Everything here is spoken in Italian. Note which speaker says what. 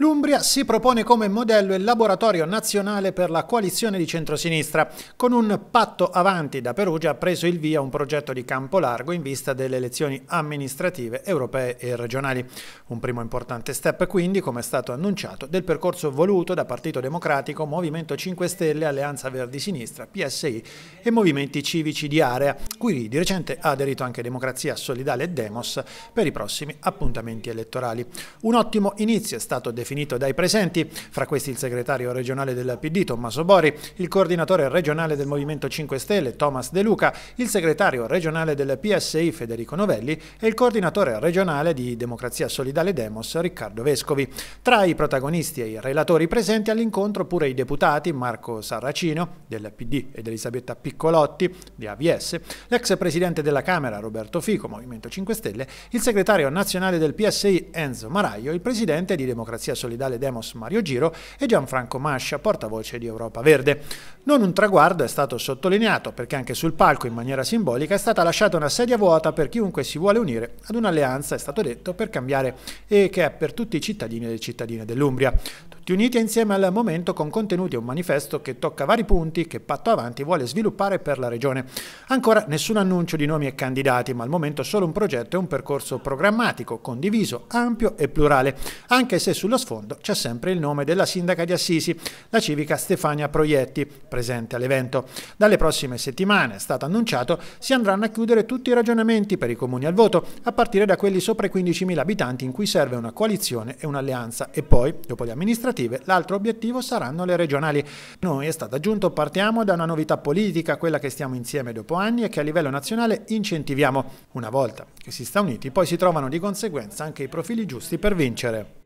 Speaker 1: L'Umbria si propone come modello e laboratorio nazionale per la coalizione di centrosinistra. Con un patto avanti da Perugia ha preso il via un progetto di campo largo in vista delle elezioni amministrative europee e regionali. Un primo importante step quindi, come è stato annunciato, del percorso voluto da Partito Democratico, Movimento 5 Stelle, Alleanza Verdi Sinistra, PSI e movimenti civici di area, cui di recente ha aderito anche Democrazia Solidale e Demos per i prossimi appuntamenti elettorali. Un ottimo inizio è stato definito definito dai presenti, fra questi il segretario regionale del PD Tommaso Bori, il coordinatore regionale del Movimento 5 Stelle Thomas De Luca, il segretario regionale del PSI Federico Novelli e il coordinatore regionale di Democrazia Solidale Demos Riccardo Vescovi. Tra i protagonisti e i relatori presenti all'incontro pure i deputati Marco Sarracino del PD ed Elisabetta Piccolotti di AVS, l'ex presidente della Camera Roberto Fico, Movimento 5 Stelle, il segretario nazionale del PSI Enzo Maraio, il presidente di Democrazia solidale Demos Mario Giro e Gianfranco Mascia, portavoce di Europa Verde. Non un traguardo è stato sottolineato perché anche sul palco in maniera simbolica è stata lasciata una sedia vuota per chiunque si vuole unire ad un'alleanza, è stato detto, per cambiare e che è per tutti i cittadini e le cittadine dell'Umbria riuniti insieme al momento con contenuti e un manifesto che tocca vari punti che Patto Avanti vuole sviluppare per la regione. Ancora nessun annuncio di nomi e candidati, ma al momento solo un progetto e un percorso programmatico, condiviso, ampio e plurale, anche se sullo sfondo c'è sempre il nome della sindaca di Assisi, la civica Stefania Proietti, presente all'evento. Dalle prossime settimane, è stato annunciato, si andranno a chiudere tutti i ragionamenti per i comuni al voto, a partire da quelli sopra i 15.000 abitanti in cui serve una coalizione e un'alleanza e poi, dopo gli amministrative, amministrative, l'altro obiettivo saranno le regionali. Noi è stato aggiunto, partiamo da una novità politica, quella che stiamo insieme dopo anni e che a livello nazionale incentiviamo. Una volta che si sta uniti poi si trovano di conseguenza anche i profili giusti per vincere.